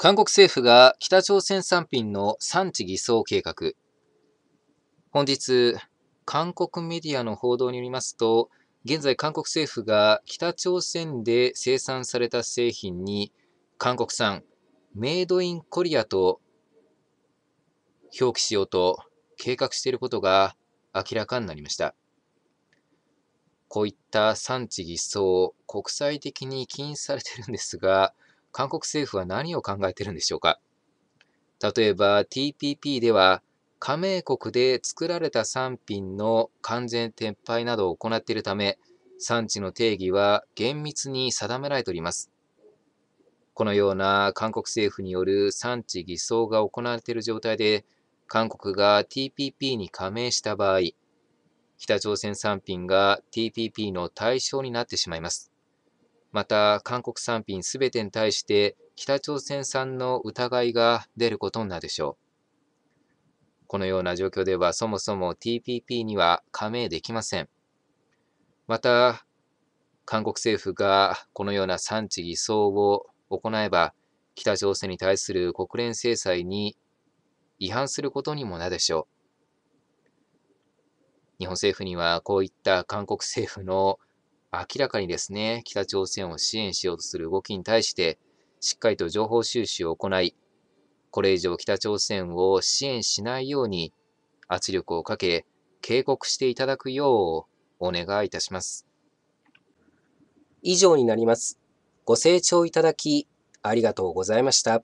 韓国政府が北朝鮮産品の産地偽装計画。本日、韓国メディアの報道によりますと、現在韓国政府が北朝鮮で生産された製品に、韓国産、メイドインコリアと表記しようと計画していることが明らかになりました。こういった産地偽装、国際的に禁止されているんですが、韓国政府は何を考えているんでしょうか例えば TPP では加盟国で作られた産品の完全撤廃などを行っているため産地の定義は厳密に定められておりますこのような韓国政府による産地偽装が行われている状態で韓国が TPP に加盟した場合北朝鮮産品が TPP の対象になってしまいますまた、韓国産品すべてに対して北朝鮮産の疑いが出ることになるでしょう。このような状況では、そもそも TPP には加盟できません。また、韓国政府がこのような産地偽装を行えば、北朝鮮に対する国連制裁に違反することにもなるでしょう。日本政府にはこういった韓国政府の明らかにですね、北朝鮮を支援しようとする動きに対して、しっかりと情報収集を行い、これ以上北朝鮮を支援しないように圧力をかけ、警告していただくようお願いいたします。以上になります。ご清聴いただき、ありがとうございました。